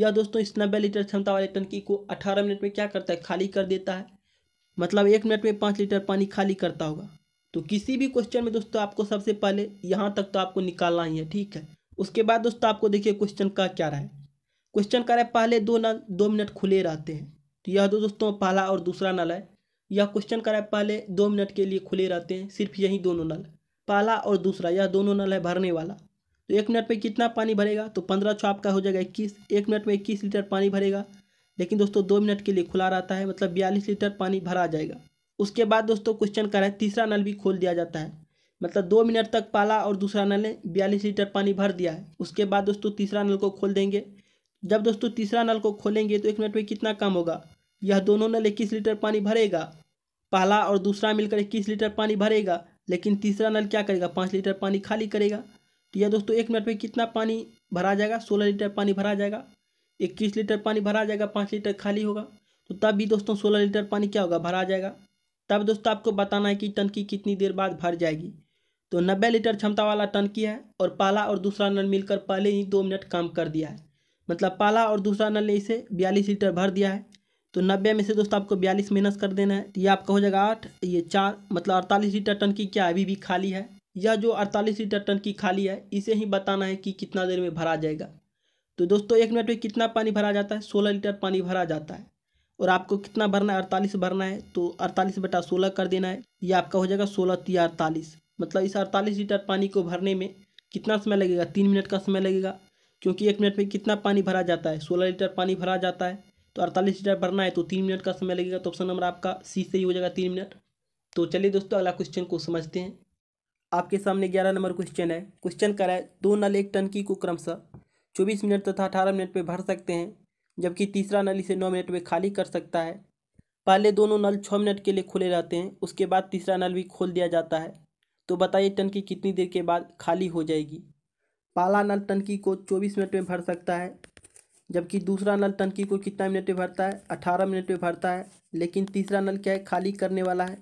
यह दोस्तों इस नब्बे लीटर क्षमता वाले टंकी को अठारह मिनट में क्या करता है खाली कर देता है मतलब एक मिनट में पाँच लीटर पानी खाली करता होगा तो किसी भी क्वेश्चन में दोस्तों आपको सबसे पहले यहाँ तक तो आपको निकालना ही है ठीक है उसके बाद दोस्तों आपको देखिए क्वेश्चन का क्या रहा है क्वेश्चन का रहा है पहले दो नल दो मिनट खुले रहते हैं तो यह दो दोस्तों पहला और दूसरा नल है यह क्वेश्चन कराए पहले दो मिनट के लिए खुले रहते हैं सिर्फ यही दोनों नल पहला और दूसरा यह दोनों नल है भरने वाला तो एक मिनट में कितना पानी भरेगा तो पंद्रह छः आपका हो जाएगा इक्कीस एक मिनट में इक्कीस लीटर पानी भरेगा लेकिन दोस्तों दो मिनट के लिए खुला रहता है मतलब बयालीस लीटर पानी भरा जाएगा उसके बाद दोस्तों क्वेश्चन करा है तीसरा नल भी खोल दिया जाता है मतलब दो मिनट तक पाला और दूसरा नल ने बयालीस लीटर पानी भर दिया है उसके बाद दोस्तों तीसरा नल को खोल देंगे जब दोस्तों तीसरा नल को खोलेंगे तो एक मिनट में कितना काम होगा यह दोनों नल इक्कीस लीटर पानी भरेगा पहला और दूसरा मिलकर इक्कीस लीटर पानी भरेगा लेकिन तीसरा नल क्या करेगा पाँच लीटर पानी खाली करेगा तो यह दोस्तों एक मिनट में कितना पानी भरा जाएगा सोलह लीटर पानी भरा जाएगा इक्कीस लीटर पानी भरा जाएगा पाँच लीटर खाली होगा तो तब भी दोस्तों सोलह लीटर पानी क्या होगा भरा जाएगा तब दोस्तों आपको बताना है कि टंकी कितनी देर बाद भर जाएगी तो नब्बे लीटर क्षमता वाला टंकी है और पहला और दूसरा नल मिलकर पहले ही दो मिनट काम कर दिया है मतलब पाला और दूसरा नल ने इसे बयालीस लीटर भर दिया है तो नब्बे में से दोस्तों आपको बयालीस माइनस कर देना है तो ये आपका हो जाएगा आठ ये चार मतलब अड़तालीस लीटर टन की क्या अभी भी खाली है या जो अड़तालीस लीटर टन की खाली है इसे ही बताना है कि कितना देर में भरा जाएगा तो दोस्तों एक मिनट में कितना पानी भरा जाता है सोलह लीटर पानी भरा जाता है और आपको कितना भरना है अड़तालीस भरना है तो अड़तालीस बटा सोलह कर देना है ये आपका हो जाएगा सोलह तिया अड़तालीस मतलब इस अड़तालीस लीटर पानी को भरने में कितना समय लगेगा तीन मिनट का समय लगेगा क्योंकि एक मिनट में कितना पानी भरा जाता है सोलह लीटर पानी भरा जाता है तो अड़तालीस लीटर भरना है तो तीन मिनट का समय लगेगा तो ऑप्शन नंबर आपका सी से ही हो जाएगा तीन मिनट तो चलिए दोस्तों अगला क्वेश्चन को समझते हैं आपके सामने ग्यारह नंबर क्वेश्चन है क्वेश्चन करा है दो नल एक टंकी को क्रमशः चौबीस मिनट तथा अठारह मिनट में भर सकते हैं जबकि तीसरा नल इसे नौ मिनट में खाली कर सकता है पहले दोनों नल छः मिनट के लिए खुले रहते हैं उसके बाद तीसरा नल भी खोल दिया जाता है तो बताइए टंकी कितनी देर के बाद खाली हो जाएगी पहला नल टंकी को चौबीस मिनट में भर सकता है जबकि दूसरा नल टंकी को कितना मिनट में भरता है अठारह मिनट में भरता है लेकिन तीसरा नल क्या है खाली करने वाला है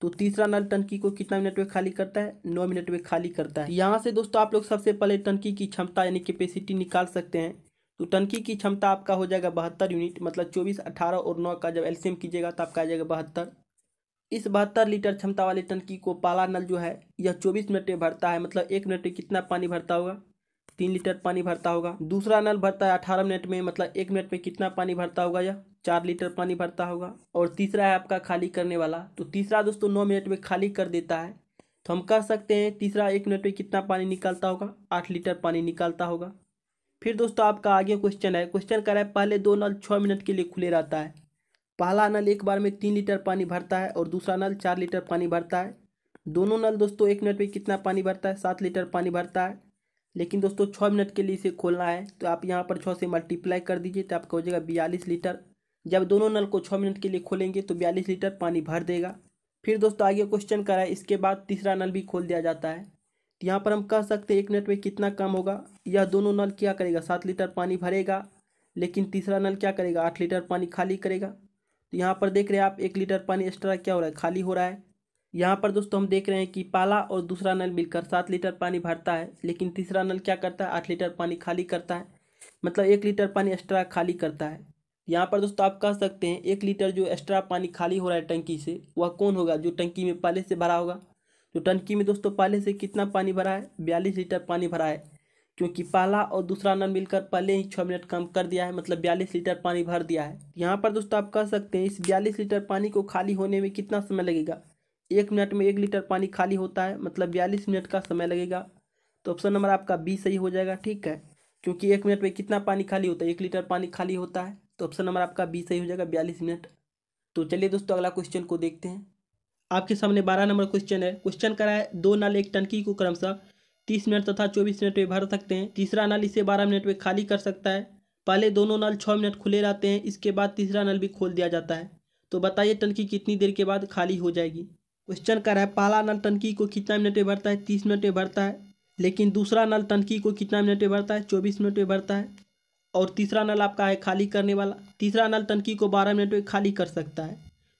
तो तीसरा नल टंकी को कितना मिनट में खाली करता है नौ मिनट में खाली करता है यहाँ से दोस्तों आप लोग सबसे पहले टंकी की क्षमता यानी कैपेसिटी निकाल सकते हैं तो टंकी की क्षमता आपका हो जाएगा बहत्तर यूनिट मतलब चौबीस अठारह और नौ का जब एल्सियम कीजिएगा तो आपका आ जाएगा बहत्तर इस बहत्तर लीटर क्षमता वाली टंकी को पाला नल जो है यह चौबीस मिनट में भरता है मतलब एक मिनट में कितना पानी भरता होगा तीन लीटर पानी भरता होगा दूसरा नल भरता है अठारह मिनट में मतलब एक मिनट में कितना पानी भरता होगा यह चार लीटर पानी भरता होगा और तीसरा है आपका खाली करने वाला तो तीसरा दोस्तों नौ मिनट में खाली कर देता है तो हम कह सकते हैं तीसरा एक मिनट में कितना पानी निकालता होगा आठ लीटर पानी निकालता होगा फिर दोस्तों आपका आगे क्वेश्चन है क्वेश्चन कर रहा है पहले दो नल छः मिनट के लिए खुले रहता है पहला नल एक बार में तीन लीटर पानी भरता है और दूसरा नल चार लीटर पानी भरता है दोनों नल दोस्तों एक मिनट में कितना पानी भरता है सात लीटर पानी भरता है लेकिन दोस्तों छः मिनट के लिए इसे खोलना है तो आप यहाँ पर छः से मल्टीप्लाई कर दीजिए तो आपका हो जाएगा बयालीस लीटर जब दोनों नल को छः मिनट के लिए खोलेंगे तो बयालीस लीटर पानी भर देगा फिर दोस्तों आगे क्वेश्चन करा है इसके बाद तीसरा नल भी खोल दिया जाता है तो यहाँ पर हम कह सकते हैं एक मिनट में कितना कम होगा यह दोनों नल क्या करेगा सात लीटर पानी भरेगा लेकिन तीसरा नल क्या करेगा आठ लीटर पानी खाली करेगा तो यहाँ पर देख रहे हैं आप एक लीटर पानी एक्स्ट्रा क्या हो रहा है खाली हो रहा है यहाँ पर दोस्तों हम देख रहे हैं कि पाला और दूसरा नल मिलकर सात लीटर पानी भरता है लेकिन तीसरा नल क्या करता है आठ लीटर पानी खाली करता है मतलब एक लीटर पानी एक्स्ट्रा खाली करता है यहाँ पर दोस्तों आप कह सकते हैं एक लीटर जो एक्स्ट्रा पानी खाली हो रहा है टंकी से वह कौन होगा जो टंकी में पहले से भरा होगा तो टंकी में दोस्तों पहले से कितना पानी भरा है बयालीस लीटर पानी भरा है क्योंकि पाला और दूसरा नल मिलकर पहले ही छः मिनट कम कर दिया है मतलब बयालीस लीटर पानी भर दिया है यहाँ पर दोस्तों आप कह सकते हैं इस बयालीस लीटर पानी को खाली होने में कितना समय लगेगा एक मिनट में एक लीटर पानी खाली होता है मतलब बयालीस मिनट का समय लगेगा तो ऑप्शन नंबर आपका बी सही हो जाएगा ठीक है क्योंकि एक मिनट में कितना पानी खाली होता है एक लीटर पानी खाली होता है तो ऑप्शन नंबर आपका बी सही हो जाएगा बयालीस मिनट तो चलिए दोस्तों अगला क्वेश्चन को देखते हैं आपके सामने बारह नंबर क्वेश्चन है क्वेश्चन कराए दो नाले एक टंकी को क्रमशः तीस मिनट तथा चौबीस मिनट में भर सकते हैं तीसरा नल इसे बारह मिनट में खाली कर सकता है पहले दोनों नल छः मिनट खुले रहते हैं इसके बाद तीसरा नल भी खोल दिया जाता है तो बताइए टंकी कितनी देर के बाद खाली हो जाएगी क्वेश्चन कर रहा है पहला नल टंकी को कितना मिनट में भरता है तीस मिनट में भरता है लेकिन दूसरा नल टंकी को कितना मिनट में भरता है चौबीस मिनट में भरता है और तीसरा नल आपका है खाली करने वाला तीसरा नल टंकी को बारह मिनट में खाली कर सकता है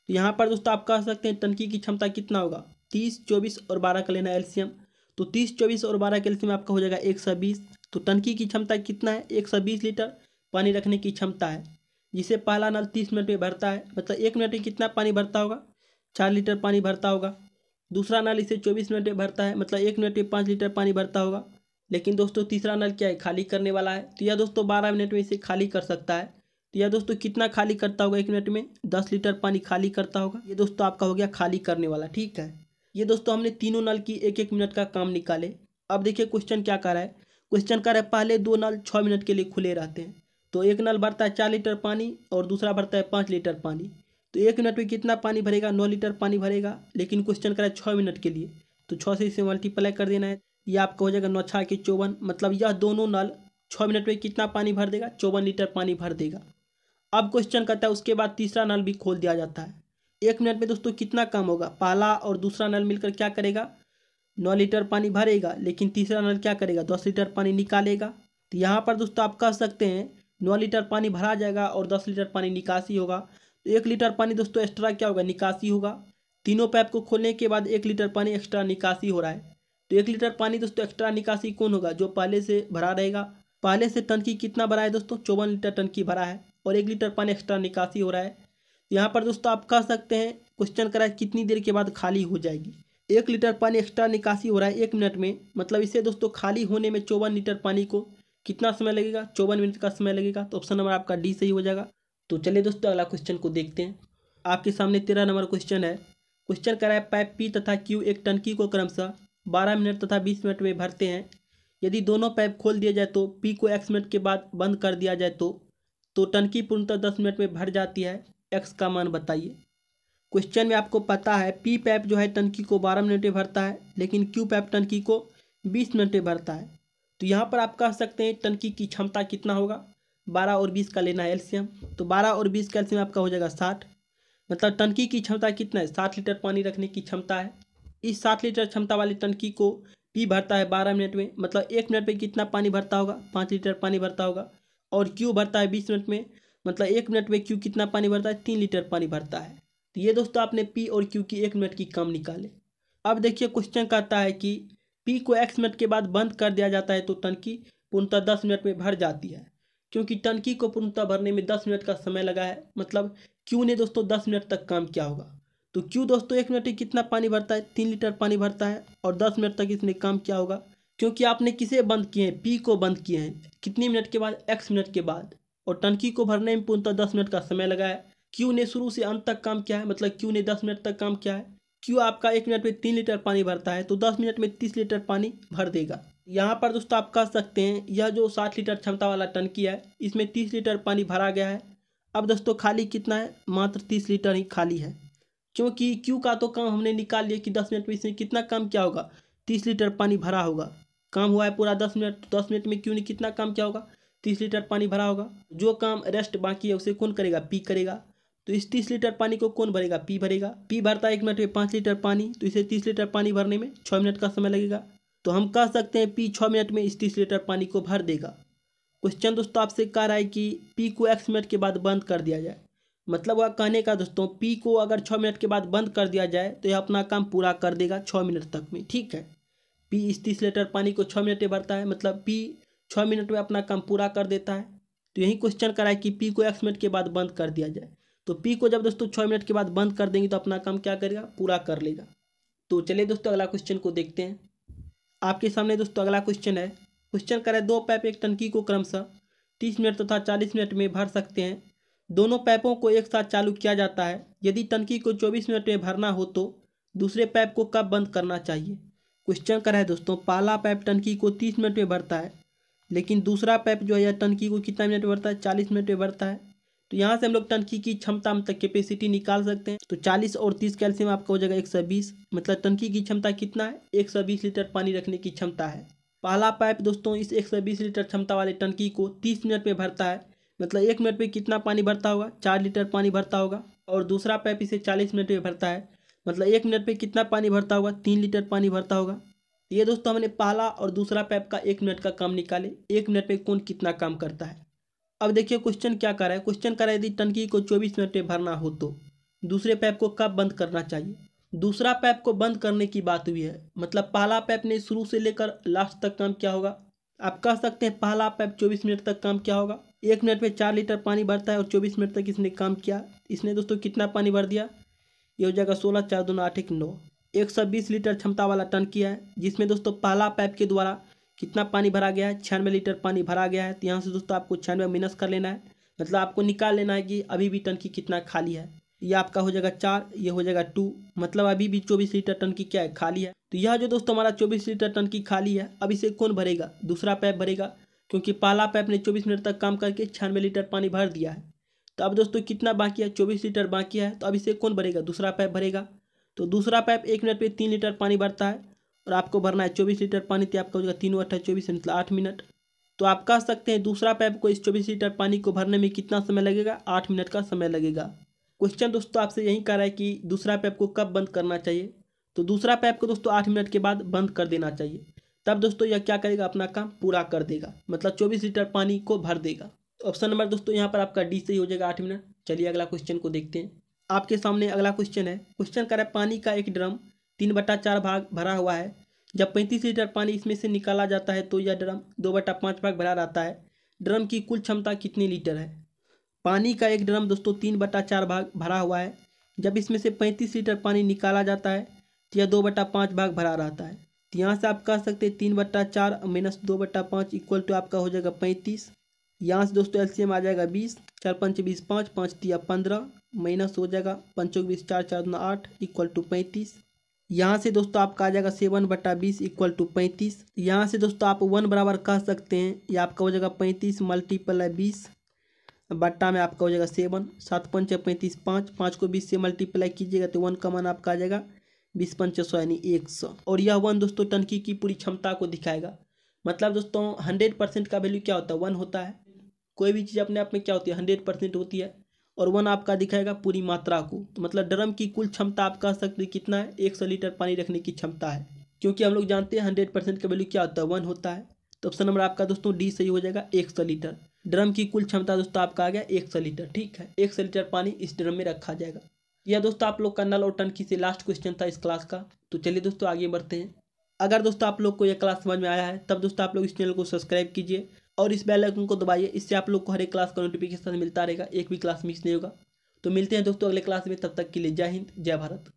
तो यहाँ पर दोस्तों आप कह सकते हैं टंकी की क्षमता कितना होगा तीस चौबीस और बारह का लेना एल्शियम तो तीस चौबीस और बारह एल्शियम आपका हो जाएगा एक सौ बीस तो टंकी की क्षमता कितना है एक सौ बीस लीटर पानी रखने की क्षमता है जिसे पहला नल तीस मिनट में भरता है मतलब एक मिनट में कितना पानी भरता होगा चार लीटर पानी भरता होगा दूसरा नल इसे चौबीस मिनट में भरता है मतलब एक मिनट में पाँच लीटर पानी भरता होगा लेकिन दोस्तों तीसरा नल क्या है खाली करने वाला है तो यह दोस्तों बारह मिनट में इसे खाली कर सकता है तो यह दोस्तों कितना खाली करता होगा एक मिनट में दस लीटर पानी खाली करता होगा ये दोस्तों आपका हो गया खाली करने वाला ठीक है ये दोस्तों हमने तीनों नल की एक एक मिनट का काम निकाले अब देखिए क्वेश्चन क्या कर रहा है क्वेश्चन कर रहा है पहले दो नल छः मिनट के लिए खुले रहते हैं तो एक नल भरता है चार लीटर पानी और दूसरा भरता है पाँच लीटर पानी तो एक मिनट में कितना पानी भरेगा नौ लीटर पानी भरेगा लेकिन क्वेश्चन करा है छः मिनट के लिए तो छः से इसे मल्टीप्लाई कर देना है ये आपका हो जाएगा नौ छः के चौवन मतलब यह दोनों नल छः मिनट में कितना पानी भर देगा चौवन लीटर पानी भर देगा अब क्वेश्चन करता है उसके बाद तीसरा नल भी खोल दिया जाता है एक मिनट में दोस्तों कितना काम होगा पहला और दूसरा नल मिलकर क्या करेगा नौ लीटर पानी भरेगा लेकिन तीसरा नल क्या करेगा दस लीटर पानी निकालेगा तो यहाँ पर दोस्तों आप कह सकते हैं नौ लीटर पानी भरा जाएगा और दस लीटर पानी निकासी होगा तो एक लीटर पानी दोस्तों एक्स्ट्रा क्या होगा निकासी होगा तीनों पाइप को खोलने के बाद एक लीटर पानी एक्स्ट्रा निकासी हो रहा है तो एक लीटर पानी दोस्तों एक्स्ट्रा निकासी कौन होगा जो पहले से भरा रहेगा पहले से टंकी कितना भरा है दोस्तों चौवन लीटर टंकी भरा है और एक लीटर पानी एक्स्ट्रा निकासी हो रहा है यहाँ पर दोस्तों आप कह सकते हैं क्वेश्चन करा कितनी देर के बाद खाली हो जाएगी एक लीटर पानी एक्स्ट्रा निकासी हो रहा है एक मिनट में मतलब इसे दोस्तों खाली होने में चौवन लीटर पानी को कितना समय लगेगा चौवन मिनट का समय लगेगा तो ऑप्शन नंबर आपका डी सही हो जाएगा तो चलिए दोस्तों अगला क्वेश्चन को देखते हैं आपके सामने तेरह नंबर क्वेश्चन है क्वेश्चन करा है पाइप पी तथा क्यू एक टंकी को क्रमशः बारह मिनट तथा बीस मिनट में भरते हैं यदि दोनों पाइप खोल दिया जाए तो पी को एक्स मिनट के बाद बंद कर दिया जाए तो तो टंकी पूर्णतः दस मिनट में भर जाती है एक्स का मान बताइए क्वेश्चन में आपको पता है पी पैप जो है टंकी को बारह मिनट में भरता है लेकिन क्यू पैप टंकी को बीस मिनट में भरता है तो यहाँ पर आप कह सकते हैं टंकी की क्षमता कितना होगा बारह और बीस का लेना है एल्शियम तो बारह और बीस का एल्शियम आपका हो जाएगा साठ मतलब टंकी की क्षमता कितना है साठ लीटर पानी रखने की क्षमता है इस साठ लीटर क्षमता वाली टंकी को पी भरता है बारह मिनट में मतलब एक मिनट में कितना पानी भरता होगा पाँच लीटर पानी भरता होगा और क्यू भरता है बीस मिनट में मतलब एक मिनट में क्यू कितना पानी भरता है तीन लीटर पानी भरता है तो ये दोस्तों आपने पी और क्यू की एक मिनट की कम निकाले अब देखिए क्वेश्चन कहता है कि पी को एक्स मिनट के बाद बंद कर दिया जाता है तो टंकी पूर्णतः दस मिनट में भर जाती है क्योंकि टंकी को पूर्णतः भरने में दस मिनट का समय लगा है मतलब क्यू ने दोस्तों दस मिनट तक काम किया होगा तो क्यू दोस्तों एक मिनट में कितना पानी भरता है तीन लीटर पानी भरता है और दस मिनट तक इसने काम किया होगा क्योंकि आपने किसे बंद किए हैं पी को बंद किए हैं कितने मिनट के बाद एक्स मिनट के बाद और टंकी को भरने में पूर्णतः दस मिनट का समय लगा है क्यू ने शुरू से अंत तक काम किया है मतलब क्यू ने दस मिनट तक काम किया है क्यू आपका एक मिनट में तीन लीटर पानी भरता है तो दस मिनट में तीस लीटर पानी भर देगा यहाँ पर दोस्तों आप कह सकते हैं यह जो सात लीटर क्षमता वाला टंकी है इसमें तीस लीटर पानी भरा गया है अब दोस्तों खाली कितना है मात्र तीस लीटर ही खाली है क्योंकि क्यों का तो काम हमने निकाल लिया कि दस मिनट में इसमें कितना काम क्या होगा तीस लीटर पानी भरा होगा काम हुआ है पूरा दस मिनट दस मिनट में क्यों नहीं कितना काम क्या होगा तीस लीटर पानी भरा होगा जो काम रेस्ट बाकी है उसे कौन करेगा पी करेगा तो इस तीस लीटर पानी को कौन भरेगा पी भरेगा पी भरता है एक मिनट में पाँच लीटर पानी तो इसे तीस लीटर पानी भरने में छः मिनट का समय लगेगा तो हम कह सकते हैं पी छः मिनट में इस तीस लीटर पानी को भर देगा क्वेश्चन दोस्तों आपसे कह रहा है कि पी को एक्स मिनट के बाद बंद कर दिया जाए मतलब वह कहने का दोस्तों पी को अगर छः मिनट के बाद बंद कर दिया जाए तो यह अपना काम पूरा कर देगा छः मिनट तक में ठीक है पी इस तीस लीटर पानी को छः मिनट में भरता है मतलब पी छः मिनट में अपना काम पूरा कर देता है तो यही क्वेश्चन करा है कि पी को एक्स मिनट के बाद बंद कर दिया जाए तो पी को जब दोस्तों छः मिनट के बाद बंद कर देंगे तो अपना काम क्या करेगा पूरा कर लेगा तो चलिए दोस्तों अगला क्वेश्चन को देखते हैं आपके सामने दोस्तों अगला क्वेश्चन है क्वेश्चन करें दो पैप एक टंकी को क्रमशः तीस मिनट तथा तो चालीस मिनट में भर सकते हैं दोनों पैपों को एक साथ चालू किया जाता है यदि टंकी को चौबीस मिनट में भरना हो तो दूसरे पैप को कब बंद करना चाहिए क्वेश्चन का है दोस्तों पहला पैप टंकी को तीस मिनट में भरता है लेकिन दूसरा पैप जो है यह टंकी को कितना मिनट भरता है चालीस मिनट में भरता है तो यहाँ से हम लोग टंकी की क्षमता मतलब कैपेसिटी निकाल सकते हैं तो 40 और 30 कैल्शियम आपका हो जाएगा 120 मतलब टंकी की क्षमता कितना है 120 लीटर पानी रखने की क्षमता है पहला पाइप दोस्तों इस 120 लीटर क्षमता वाले टंकी को 30 मिनट में भरता है मतलब एक मिनट में कितना पानी भरता होगा चार लीटर पानी भरता होगा और दूसरा पाइप इसे चालीस मिनट में भरता है मतलब एक मिनट में कितना पानी भरता होगा तीन लीटर पानी भरता होगा तो ये दोस्तों हमने पहला और दूसरा पैप का एक मिनट का काम निकाले एक मिनट में कौन कितना काम करता है अब देखिए क्वेश्चन क्या कर रहा है क्वेश्चन कर रहा है यदि टंकी को चौबीस मिनट में भरना हो तो दूसरे पैप को कब बंद करना चाहिए दूसरा पैप को बंद करने की बात हुई है मतलब पहला पैप ने शुरू से लेकर लास्ट तक काम क्या होगा आप कह सकते हैं पहला पैप चौबीस मिनट तक काम क्या होगा एक मिनट में चार लीटर पानी भरता है और चौबीस मिनट तक इसने काम किया इसने दोस्तों कितना पानी भर दिया ये हो जाएगा सोलह चार दूना आठ एक नौ एक सौ बीस लीटर क्षमता वाला टंकी है जिसमें दोस्तों पहला पैप के द्वारा कितना पानी भरा गया है छियानवे लीटर पानी भरा गया है तो यहाँ से दोस्तों आपको छियानवे माइनस कर लेना है मतलब आपको निकाल लेना है कि अभी भी टंकी कितना खाली है ये आपका हो जाएगा चार ये हो जाएगा टू मतलब अभी भी चौबीस लीटर टंकी क्या है खाली है तो यह जो दोस्तों हमारा चौबीस लीटर टंकी खाली है अब इसे कौन भरेगा दूसरा पैप भरेगा क्योंकि पहला पैप ने चौबीस मिनट तक काम करके छियानवे लीटर पानी भर दिया है तो अब दोस्तों कितना बाकी है चौबीस लीटर बाकी है तो अब इसे कौन भरेगा दूसरा पैप भरेगा तो दूसरा पैप एक मिनट पर तीन लीटर पानी भरता है और आपको भरना है चौबीस लीटर पानी तो आपका हो जाएगा तीन अट्ठा चौबीस मतलब आठ मिनट तो आप कह सकते हैं दूसरा पैप को इस चौबीस लीटर पानी को भरने में कितना समय लगेगा आठ मिनट का समय लगेगा क्वेश्चन दोस्तों आपसे यही कह रहा है कि दूसरा पैप को कब बंद करना चाहिए तो दूसरा पैप को दोस्तों आठ मिनट के बाद बंद कर देना चाहिए तब दोस्तों यह क्या करेगा अपना काम पूरा कर देगा मतलब चौबीस लीटर पानी को भर देगा तो ऑप्शन नंबर दोस्तों यहाँ पर आपका डी सही हो जाएगा आठ मिनट चलिए अगला क्वेश्चन को देखते हैं आपके सामने अगला क्वेश्चन है क्वेश्चन कह रहा है पानी का एक ड्रम तीन बटा चार भाग भरा हुआ है जब पैंतीस लीटर पानी इसमें से निकाला जाता है तो यह ड्रम दो बटा पाँच भाग भरा रहता है ड्रम की कुल क्षमता कितने लीटर है पानी का एक ड्रम दोस्तों तीन बटा चार भाग भरा हुआ है जब इसमें से पैंतीस लीटर पानी निकाला जाता है तो यह दो बटा पाँच भाग भरा रहता है तो यहाँ से आप कह सकते हैं तीन बट्टा चार माइनस दो बट्टा पाँच इक्वल टू आपका हो जाएगा पैंतीस यहाँ से दोस्तों एलसीएम आ जाएगा बीस चार पंच बीस पाँच पाँच तिया पंद्रह माइनस हो जाएगा पंचों बीस चार चार आठ इक्वल टू पैंतीस यहाँ से दोस्तों आपका आ जाएगा सेवन बटा बीस इक्वल टू पैंतीस यहाँ से दोस्तों आप वन बराबर कह सकते हैं ये आपका हो जाएगा पैंतीस मल्टीपल है बीस बट्टा में आपका हो जाएगा सेवन सात पंच पैंतीस पाँच पाँच को बीस से मल्टीप्लाई कीजिएगा तो वन का मान आपका आ जाएगा बीस पंच सौ यानी एक सौ और यह वन दोस्तों टंकी की पूरी क्षमता को दिखाएगा मतलब दोस्तों हंड्रेड परसेंट का वैल्यू क्या होता है वन होता है कोई भी चीज़ अपने आप में क्या होती है हंड्रेड परसेंट होती है और वन आपका दिखाएगा पूरी मात्रा को तो मतलब ड्रम की कुल क्षमता आप कह सकते हैं कितना है एक सौ लीटर पानी रखने की क्षमता है क्योंकि हम लोग जानते हैं हंड्रेड परसेंट का वैल्यू क्या होता है वन होता है तो ऑप्शन नंबर आपका दोस्तों डी सही हो जाएगा एक सौ लीटर ड्रम की कुल क्षमता दोस्तों आपका आ गया एक सौ लीटर ठीक है एक सौ लीटर पानी इस ड्रम में रखा जाएगा यह दोस्तों आप लोग का नल और टंकी से लास्ट क्वेश्चन था इस क्लास का तो चलिए दोस्तों आगे बढ़ते हैं अगर दोस्तों आप लोग को यह क्लास समझ में आया है तब दोस्तों आप लोग इस चैनल को सब्सक्राइब कीजिए और इस बेल आइकन को दबाइए इससे आप लोग को हर एक क्लास का नोटिफिकेशन मिलता रहेगा एक भी क्लास मिस नहीं होगा तो मिलते हैं दोस्तों अगले क्लास में तब तक के लिए जय हिंद जय भारत